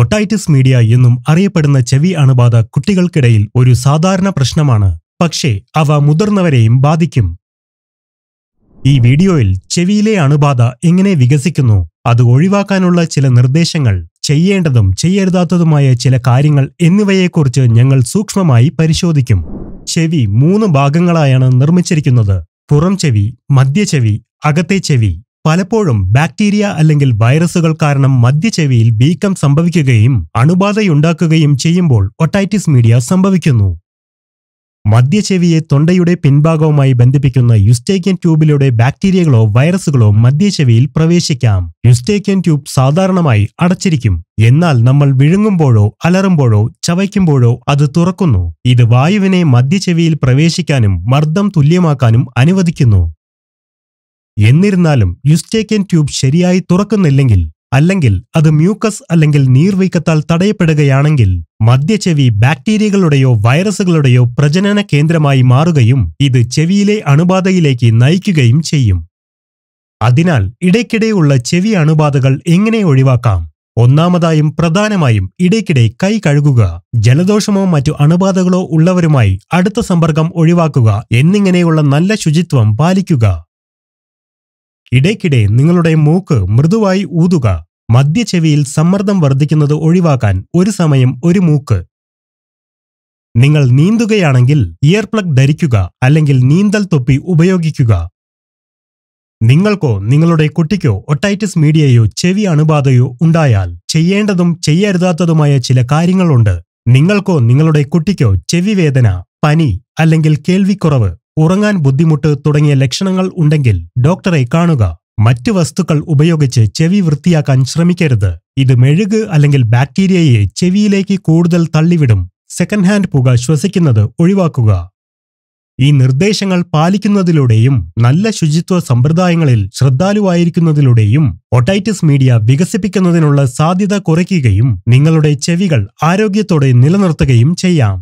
otitis media എന്നും അറിയപ്പെടുന്ന ചെവി അണുബാധ കുട്ടികൾക്കിടയിൽ ഒരു സാധാരണ പ്രശ്നമാണ് പക്ഷേ അവ മുതിർന്നവരെയും ബാധിക്കും ഈ വീഡിയോയിൽ ചെവിയിലെ അണുബാധ എങ്ങനെ വികസിക്കുന്നു അത് ഒഴിവാക്കാനുള്ള ചില നിർദ്ദേശങ്ങൾ ചെയ്യേണ്ടതും ചെയ്യരുതാത്തതുമായ ചില കാര്യങ്ങൾ എന്നിവയെക്കുറിച്ച് ഞങ്ങൾ സൂക്ഷ്മമായി പരിശോധിക്കും ചെവി മൂന്ന് ഭാഗങ്ങളായാണ് നിർമ്മിച്ചിരിക്കുന്നത് പുറം ചെവി ചെവി അകത്തെ ചെവി പലപ്പോഴും ബാക്ടീരിയ അല്ലെങ്കിൽ വൈറസുകൾ കാരണം മദ്യചെവിയിൽ വീക്കം സംഭവിക്കുകയും അണുബാധയുണ്ടാക്കുകയും ചെയ്യുമ്പോൾ ഒട്ടൈറ്റിസ് മീഡിയ സംഭവിക്കുന്നു മദ്യചെവിയെ തൊണ്ടയുടെ പിൻഭാഗവുമായി ബന്ധിപ്പിക്കുന്ന യുസ്റ്റേക്യൻ ട്യൂബിലൂടെ ബാക്ടീരിയകളോ വൈറസുകളോ മദ്യചെവിയിൽ പ്രവേശിക്കാം യുസ്റ്റേക്യൻ ട്യൂബ് സാധാരണമായി അടച്ചിരിക്കും എന്നാൽ നമ്മൾ വിഴുങ്ങുമ്പോഴോ അലറുമ്പോഴോ ചവയ്ക്കുമ്പോഴോ അത് തുറക്കുന്നു ഇത് വായുവിനെ മദ്യചെവിയിൽ പ്രവേശിക്കാനും മർദ്ദം തുല്യമാക്കാനും അനുവദിക്കുന്നു എന്നിരുന്നാലും യുസ്റ്റേക്കിയൻ ട്യൂബ് ശരിയായി തുറക്കുന്നില്ലെങ്കിൽ അല്ലെങ്കിൽ അത് മ്യൂക്കസ് അല്ലെങ്കിൽ നീർവീക്കത്താൽ തടയപ്പെടുകയാണെങ്കിൽ മദ്യചെവി ബാക്ടീരിയകളുടെയോ വൈറസുകളുടെയോ പ്രജനന കേന്ദ്രമായി മാറുകയും ഇത് ചെവിയിലെ അണുബാധയിലേക്ക് നയിക്കുകയും ചെയ്യും അതിനാൽ ഇടയ്ക്കിടെയുള്ള ചെവി അണുബാധകൾ എങ്ങനെ ഒഴിവാക്കാം ഒന്നാമതായും പ്രധാനമായും ഇടയ്ക്കിടെ കൈ കഴുകുക ജലദോഷമോ മറ്റു അണുബാധകളോ ഉള്ളവരുമായി അടുത്ത സമ്പർക്കം ഒഴിവാക്കുക എന്നിങ്ങനെയുള്ള നല്ല ശുചിത്വം പാലിക്കുക ഇടയ്ക്കിടെ നിങ്ങളുടെ മൂക്ക് മൃദുവായി ഊതുക മദ്യചെവിയിൽ സമ്മർദ്ദം വർദ്ധിക്കുന്നത് ഒഴിവാക്കാൻ ഒരു സമയം ഒരു മൂക്ക് നിങ്ങൾ നീന്തുകയാണെങ്കിൽ ഇയർ പ്ലഗ് ധരിക്കുക അല്ലെങ്കിൽ നീന്തൽ തൊപ്പി ഉപയോഗിക്കുക നിങ്ങൾക്കോ നിങ്ങളുടെ കുട്ടിക്കോ ഒട്ടൈറ്റിസ് മീഡിയയോ ചെവി അണുബാധയോ ഉണ്ടായാൽ ചെയ്യേണ്ടതും ചെയ്യരുതാത്തതുമായ ചില കാര്യങ്ങളുണ്ട് നിങ്ങൾക്കോ നിങ്ങളുടെ കുട്ടിക്കോ ചെവി വേദന പനി അല്ലെങ്കിൽ കേൾവിക്കുറവ് ഉറങ്ങാൻ ബുദ്ധിമുട്ട് തുടങ്ങിയ ലക്ഷണങ്ങൾ ഉണ്ടെങ്കിൽ ഡോക്ടറെ കാണുക മറ്റ് വസ്തുക്കൾ ഉപയോഗിച്ച് ചെവി വൃത്തിയാക്കാൻ ശ്രമിക്കരുത് ഇത് മെഴുക് അല്ലെങ്കിൽ ബാക്ടീരിയയെ ചെവിയിലേക്ക് കൂടുതൽ തള്ളിവിടും സെക്കൻഡ് ഹാൻഡ് പുക ശ്വസിക്കുന്നത് ഒഴിവാക്കുക ഈ നിർദ്ദേശങ്ങൾ പാലിക്കുന്നതിലൂടെയും നല്ല ശുചിത്വ സമ്പ്രദായങ്ങളിൽ ശ്രദ്ധാലുവായിരിക്കുന്നതിലൂടെയും ഒട്ടൈറ്റിസ് മീഡിയ വികസിപ്പിക്കുന്നതിനുള്ള സാധ്യത കുറയ്ക്കുകയും നിങ്ങളുടെ ചെവികൾ ആരോഗ്യത്തോടെ നിലനിർത്തുകയും ചെയ്യാം